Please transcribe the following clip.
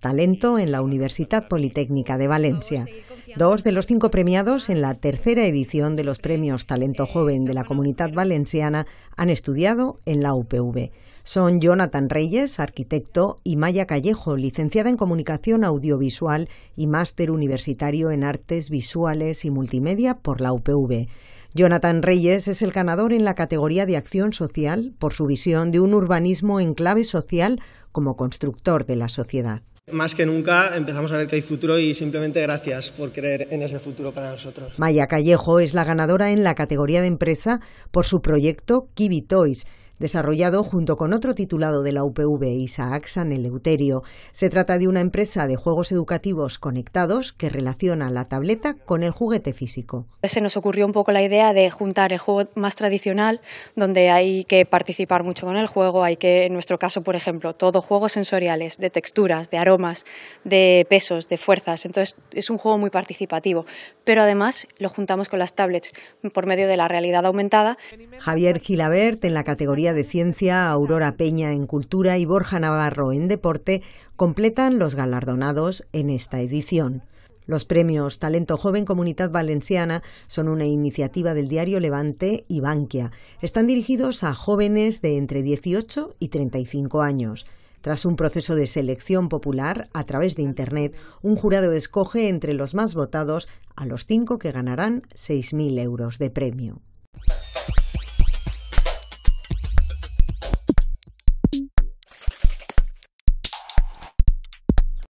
talento en la Universidad Politécnica de Valencia. Dos de los cinco premiados en la tercera edición de los premios Talento Joven de la Comunidad Valenciana han estudiado en la UPV. Son Jonathan Reyes, arquitecto, y Maya Callejo, licenciada en Comunicación Audiovisual y máster universitario en Artes Visuales y Multimedia por la UPV. Jonathan Reyes es el ganador en la categoría de acción social por su visión de un urbanismo en clave social como constructor de la sociedad. Más que nunca empezamos a ver que hay futuro y simplemente gracias por creer en ese futuro para nosotros. Maya Callejo es la ganadora en la categoría de empresa por su proyecto Kiwi Toys desarrollado junto con otro titulado de la UPV, Isaac San Eleuterio. Se trata de una empresa de juegos educativos conectados que relaciona la tableta con el juguete físico. Se nos ocurrió un poco la idea de juntar el juego más tradicional, donde hay que participar mucho con el juego, hay que, en nuestro caso, por ejemplo, todo juegos sensoriales, de texturas, de aromas, de pesos, de fuerzas. Entonces, es un juego muy participativo, pero además lo juntamos con las tablets por medio de la realidad aumentada. Javier Gilabert, en la categoría de Ciencia, Aurora Peña en Cultura y Borja Navarro en Deporte completan los galardonados en esta edición. Los premios Talento Joven Comunidad Valenciana son una iniciativa del diario Levante y Bankia. Están dirigidos a jóvenes de entre 18 y 35 años. Tras un proceso de selección popular a través de Internet, un jurado escoge entre los más votados a los cinco que ganarán 6.000 euros de premio.